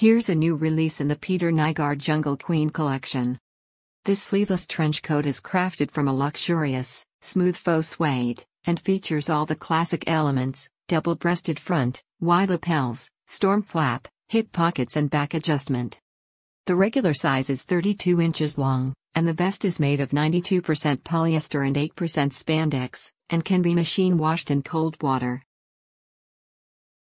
Here's a new release in the Peter Nygaard Jungle Queen collection. This sleeveless trench coat is crafted from a luxurious, smooth faux suede, and features all the classic elements, double-breasted front, wide lapels, storm flap, hip pockets and back adjustment. The regular size is 32 inches long, and the vest is made of 92% polyester and 8% spandex, and can be machine washed in cold water.